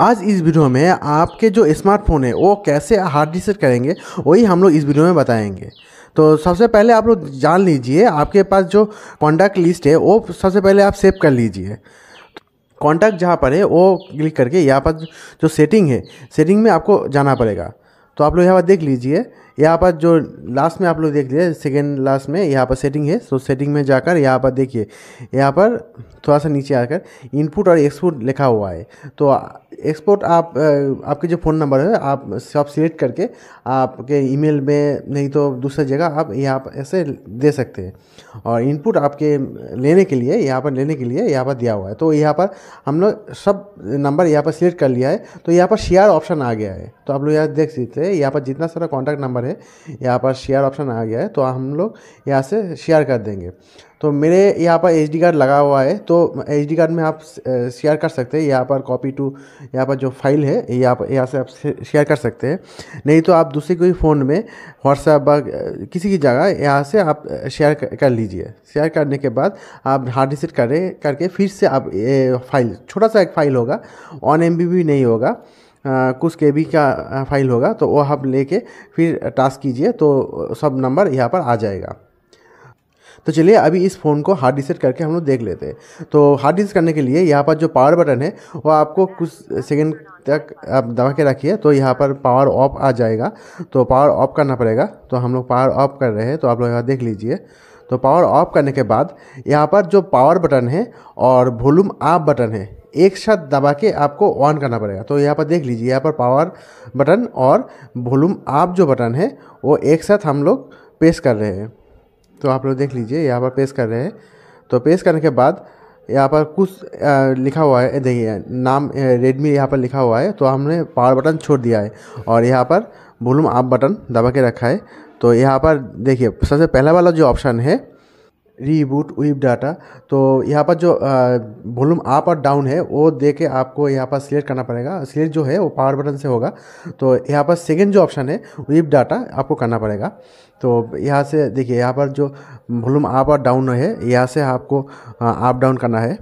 आज इस वीडियो में आपके जो स्मार्टफोन है वो कैसे हार्ड रिसेट करेंगे वही हम लोग इस वीडियो में बताएंगे तो सबसे पहले आप लोग जान लीजिए आपके पास जो कॉन्टैक्ट लिस्ट है वो सबसे पहले आप सेव कर लीजिए कॉन्टैक्ट जहाँ पर है वो क्लिक करके यहाँ पर जो सेटिंग है सेटिंग में आपको जाना पड़ेगा तो आप लोग यहाँ पर देख लीजिए यहाँ पर जो लास्ट में आप लोग देख लिए सेकेंड लास्ट में यहाँ पर सेटिंग है सो सेटिंग में जाकर यहाँ पर देखिए यहाँ पर थोड़ा सा नीचे आकर इनपुट और एक्सपोर्ट लिखा हुआ है तो एक्सपोर्ट आप आपके जो फ़ोन नंबर है आप सब सिलेक्ट करके आपके ईमेल में नहीं तो दूसरा जगह आप यहाँ पर ऐसे दे सकते हैं और इनपुट आपके लेने के लिए यहाँ पर लेने के लिए यहाँ पर दिया हुआ है तो यहाँ पर हम लोग सब नंबर यहाँ पर सिलेक्ट कर लिया है तो यहाँ पर शेयर ऑप्शन आ गया है तो आप लोग यहाँ देख सकते हैं यहाँ पर जितना सारा कॉन्टैक्ट नंबर है में यहाँ पर शेयर ऑप्शन आ गया है तो हम लोग यहाँ से शेयर कर देंगे तो मेरे यहाँ पर एच कार्ड लगा हुआ है तो एच कार्ड में आप शेयर कर सकते हैं यहाँ पर कॉपी टू यहाँ पर जो फाइल है यहाँ पर यहाँ से आप शेयर कर सकते हैं नहीं तो आप दूसरे कोई फ़ोन में व्हाट्सएप किसी की जगह यहाँ से आप शेयर कर लीजिए शेयर करने के बाद आप हार्ड डिस्क करें करके फिर से आप फाइल छोटा सा एक फाइल होगा ऑन एम भी नहीं होगा कुछ के बी का फाइल होगा तो वह आप लेके फिर टास्क कीजिए तो सब नंबर यहाँ पर आ जाएगा तो चलिए अभी इस फ़ोन को हार्ड डिसेट करके हम लोग देख लेते हैं तो हार्ड डिस्क करने के लिए यहाँ पर जो पावर बटन है वो आपको कुछ सेकंड तक आप दबा के रखिए तो यहाँ पर पावर ऑफ आ जाएगा तो पावर ऑफ करना पड़ेगा तो हम लोग पावर ऑफ कर रहे हैं तो आप लोग यहाँ देख लीजिए तो पावर ऑफ करने के बाद यहाँ पर जो पावर बटन है और वॉल्यूम आप बटन है एक साथ दबा के आपको ऑन करना पड़ेगा तो यहाँ पर देख लीजिए यहाँ पर पावर बटन और वॉल्यूम आप जो बटन है वो एक साथ हम लोग पेश कर रहे हैं तो आप लोग देख लीजिए यहाँ पर पेश कर रहे हैं तो पेश करने के बाद यहाँ पर कुछ आ, लिखा हुआ है देखिए नाम रेडमी यहाँ पर लिखा हुआ है तो हमने पावर बटन छोड़ दिया है और यहाँ पर वॉल्यूम आप बटन दबा के रखा है तो यहाँ पर देखिए सबसे पहला वाला जो ऑप्शन है रीबूट विप डाटा तो यहाँ पर जो वॉल्यूम अप और डाउन है वो दे के आपको यहाँ पर सिलेक्ट करना पड़ेगा सिलेक्ट जो है वो पावर बटन से होगा तो यहाँ पर सेकेंड जो ऑप्शन है विप डाटा आपको करना पड़ेगा तो यहाँ से देखिए यहाँ पर जो वॉल्यूम अप और डाउन है यहाँ से आपको अप डाउन करना है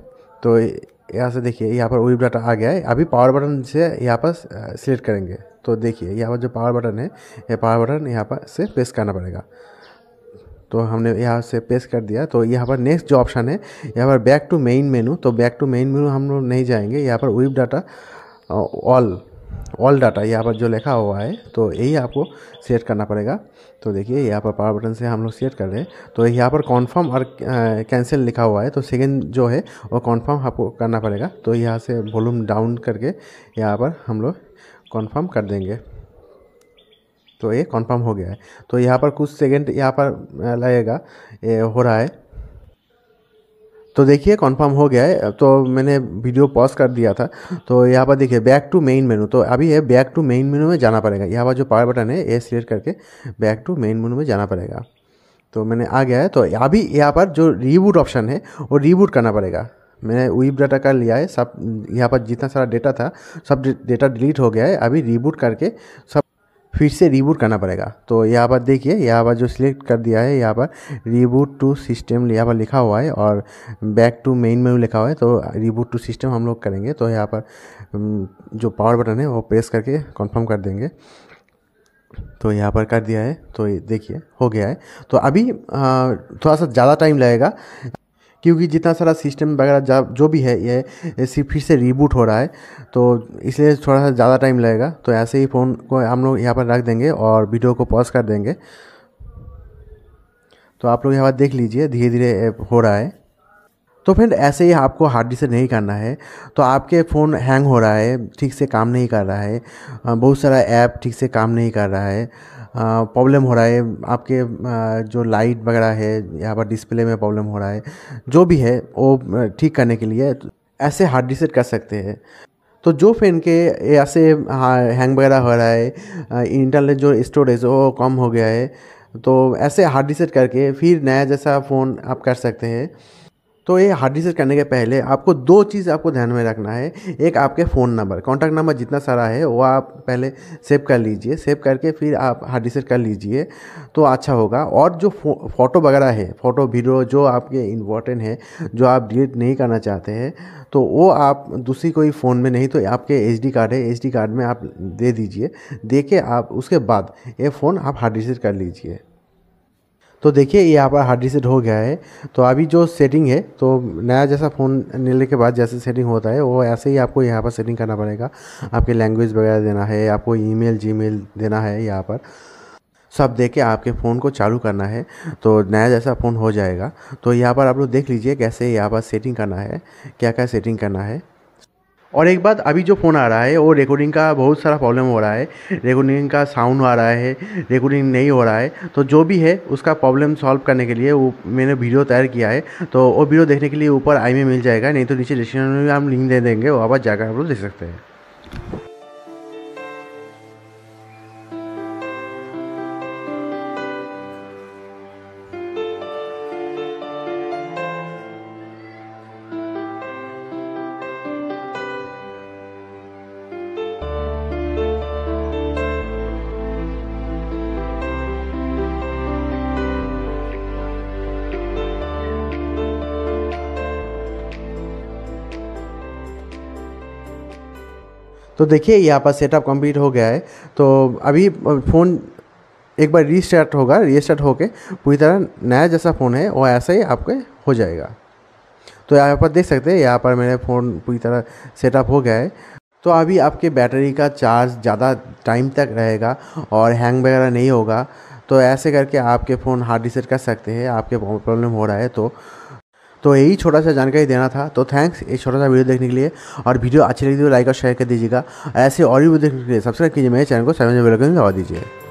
तो यहाँ से देखिए यहाँ पर वेब डाटा आ गया है अभी पावर बटन से यहाँ पर सिलेक्ट करेंगे तो देखिए यहाँ पर जो पावर बटन है ये पावर बटन यहाँ पर से प्रेस करना पड़ेगा तो हमने यहाँ से पेश कर दिया तो यहाँ पर नेक्स्ट जो ऑप्शन है यहाँ पर बैक टू मेन मेनू तो बैक टू मेन मेनू हम लोग नहीं जाएंगे यहाँ पर web data all all data यहाँ पर जो लिखा हुआ है तो यही आपको सेट करना पड़ेगा तो देखिए यहाँ पर पावर बटन से हम लोग सेट कर रहे हैं तो यहाँ पर कॉन्फर्म और कैंसिल uh, लिखा हुआ है तो सेकेंड जो है वो कॉन्फर्म आपको करना पड़ेगा तो यहाँ से वॉल्यूम डाउन करके यहाँ पर हम लोग कॉन्फर्म कर देंगे तो ये कंफर्म हो गया है तो यहाँ पर कुछ सेकंड यहाँ पर लगेगा ये हो रहा है तो देखिए कंफर्म हो गया है तो मैंने वीडियो पॉज कर दिया था तो यहाँ पर देखिए बैक टू मेन मेनू तो अभी ये बैक टू मेन मेनू में जाना पड़ेगा यहाँ पर जो पावर बटन है ये सिलेक्ट करके बैक टू मेन मेनू में जाना पड़ेगा तो मैंने आ गया है तो अभी यहाँ पर जो रीबूट ऑप्शन है वो रीबूट करना पड़ेगा मैंने वीब डाटा कर लिया है सब यहाँ पर जितना सारा डेटा था सब डेटा डिलीट हो गया है अभी रीबूट करके सब फिर से रिबूट करना पड़ेगा तो यहाँ पर देखिए यहाँ पर जो सिलेक्ट कर दिया है यहाँ पर रिबूट टू सिस्टम यहाँ पर लिखा हुआ है और बैक टू मेन मेनू लिखा हुआ है तो रिबूट टू सिस्टम हम लोग करेंगे तो यहाँ पर जो पावर बटन है वो प्रेस करके कन्फर्म कर देंगे तो यहाँ पर कर दिया है तो देखिए हो गया है तो अभी थोड़ा सा ज़्यादा टाइम लगेगा क्योंकि जितना सारा सिस्टम वगैरह जो भी है ये सिर्फ फिर से रिबूट हो रहा है तो इसलिए थोड़ा सा ज़्यादा टाइम लगेगा तो ऐसे ही फ़ोन को हम लोग यहाँ पर रख देंगे और वीडियो को पॉज कर देंगे तो आप लोग यहाँ पर देख लीजिए धीरे धीरे हो रहा है तो फ्रेंड ऐसे ही आपको हार्ड डिस्क से नहीं करना है तो आपके फ़ोन हैंग हो रहा है ठीक से काम नहीं कर रहा है बहुत सारा ऐप ठीक से काम नहीं कर रहा है प्रॉब्लम हो रहा है आपके जो लाइट वगैरह है यहाँ पर डिस्प्ले में प्रॉब्लम हो रहा है जो भी है वो ठीक करने के लिए ऐसे हार्ड डिसेट कर सकते हैं तो जो फ़ैन के ऐसे हैंग वगैरह हो रहा है इंटरनेट जो स्टोरेज वो कम हो गया है तो ऐसे हार्ड डिसेट करके फिर नया जैसा फ़ोन आप कर सकते हैं तो ये हार्ड डिस्क करने के पहले आपको दो चीज़ आपको ध्यान में रखना है एक आपके फ़ोन नंबर कॉन्टैक्ट नंबर जितना सारा है वो आप पहले सेव कर लीजिए सेव करके फिर आप हार्ड डिस्क कर लीजिए तो अच्छा होगा और जो फोटो वगैरह है फ़ोटो वीडियो जो आपके इम्पोर्टेंट है जो आप डिलीट नहीं करना चाहते हैं तो वो आप दूसरी कोई फ़ोन में नहीं तो आपके एच कार्ड है एच कार्ड में आप दे दीजिए दे के आप उसके बाद ये फ़ोन आप हार्ड डिस्क कर लीजिए तो देखिए ये यहाँ पर हार्ड रिसेट हो गया है तो अभी जो सेटिंग है तो नया जैसा फ़ोन लेने के बाद जैसे सेटिंग होता है वो ऐसे ही आपको यहाँ पर सेटिंग करना पड़ेगा आपके लैंग्वेज वगैरह देना है आपको ईमेल जीमेल देना है यहाँ पर सब दे के आपके फ़ोन को चालू करना है तो नया जैसा फ़ोन हो जाएगा तो यहाँ पर आप लोग देख लीजिए कैसे यहाँ पर सेटिंग करना है क्या क्या सेटिंग करना है और एक बात अभी जो फ़ोन आ रहा है वो रिकॉर्डिंग का बहुत सारा प्रॉब्लम हो रहा है रिकॉर्डिंग का साउंड आ रहा है रिकॉर्डिंग नहीं हो रहा है तो जो भी है उसका प्रॉब्लम सॉल्व करने के लिए वो मैंने वीडियो तैयार किया है तो वो वीडियो देखने के लिए ऊपर आई में मिल जाएगा नहीं तो नीचे डिस्क्रिप्शन में हम लिंक दे देंगे वहाँ पर जाकर आप लोग देख सकते हैं तो देखिए यहाँ पर सेटअप कंप्लीट हो गया है तो अभी फ़ोन एक बार रीस्टार्ट होगा रीस्टार्ट होके पूरी तरह नया जैसा फ़ोन है वो ऐसा ही आपके हो जाएगा तो यहाँ पर देख सकते हैं यहाँ पर मेरे फ़ोन पूरी तरह सेटअप हो गया है तो अभी आपके बैटरी का चार्ज ज़्यादा टाइम तक रहेगा और हैंग वगैरह नहीं होगा तो ऐसे करके आपके फ़ोन हार्ड रिसेट कर सकते हैं आपके प्रॉब्लम हो रहा है तो तो यही छोटा सा जानकारी देना था तो थैंक्स ये छोटा सा वीडियो देखने के लिए और वीडियो अच्छी लगी तो लाइक और शेयर कर दीजिएगा ऐसे और भी वीडियो देखने के लिए सब्सक्राइब कीजिए मेरे चैनल को सेवन बेल दबा दीजिए